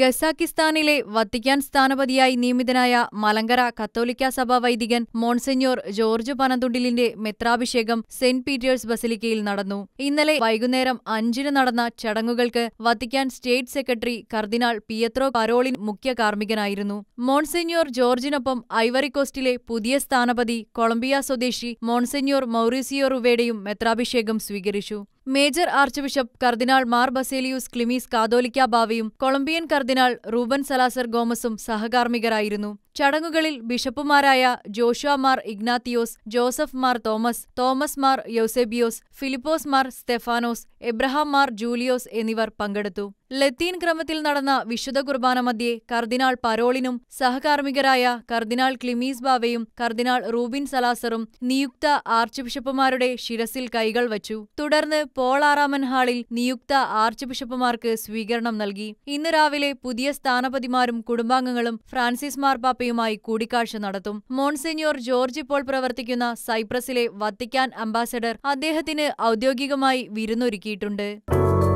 ഗസാക്കിസ്ഥാനിലെ Vatican സ്ഥാനപതിയായി നിയമിതനായ Malankara കത്തോലിക്ക സഭാ വൈദികൻ മോൺസെന്യോർ ജോർജ് പനന്തുണ്ടിലിന്റെ മെത്രാഭിഷേകം സെന്റ് പീറ്റേഴ്സ് ബസിലിക്കയിൽ നടന്നു ഇന്നലെ വൈകുന്നേരം അഞ്ചിന് നടന്ന ചടങ്ങുകൾക്ക് വത്തിക്കാൻ സ്റ്റേറ്റ് സെക്രട്ടറി കർദിനാൾ പിയത്രോ കരോളിൻ മുഖ്യ കാർമ്മികനായിരുന്നു മോൺസെന്യോർ ജോർജിനൊപ്പം കോസ്റ്റിലെ പുതിയ സ്ഥാനപതി കൊളംബിയ സ്വദേശി മോൺസെന്യോർ മൗറീസിയോ റുവേഡയും മെത്രാഭിഷേകം സ്വീകരിച്ചു മേജർ ആർച്ച് ബിഷപ്പ് കർദിനാൾ മാർ ബസേലിയൂസ് ക്ലിമീസ് കാതോലിക്ക ബാവയും കൊളംബിയൻ കർദിനാൾ റൂബൻ സലാസർ ഗോമസും സഹകാർമ്മികരായിരുന്നു ചടങ്ങുകളിൽ ബിഷപ്പുമാരായ Joshua Mar Ignathios Joseph Mar Thomas Thomas Mar Eusebios Philipose Mar Stephanos Abraham Mar Julios എന്നിവർ പങ്കെടുത്തു ലത്തീൻ ക്രമത്തിൽ നടന്ന വിശുദ്ധ കുർബാന മധ്യേ കർദിനാൾ പരോളിനും സഹകാർമ്മികരായ കർദിനാൾ ക്ലിമീസ് ബാവയും കർദിനാൾ റൂബിൻ സലാസറും നിയുക്ത ആർച്ച് ബിഷപ്പുമാരുടെ ശിരസിൽ കൈകൾ വച്ചു തുടർന്ന് പോളാറാമൻ ഹാളിൽ നിയുക്ത ആർച്ച് ബിഷപ്പുമാർക്ക് സ്വീകരണം നൽകി ഇന്ന് രാവിലെ പുതിയ സ്ഥാനപതിമാരും കുടുംബാംഗങ്ങളും ഫ്രാൻസിസ് മാർപ്പാപ്പയുമായി കൂടിക്കാഴ്ച നടത്തും മോൺസെന്യോർ ജോർജ് ഇപ്പോൾ പ്രവർത്തിക്കുന്ന സൈപ്രസിലെ വത്തിക്കാൻ അംബാസഡർ അദ്ദേഹത്തിന് ഔദ്യോഗികമായി വിരുന്നൊരുക്കി നൽകിയിട്ടുണ്ട്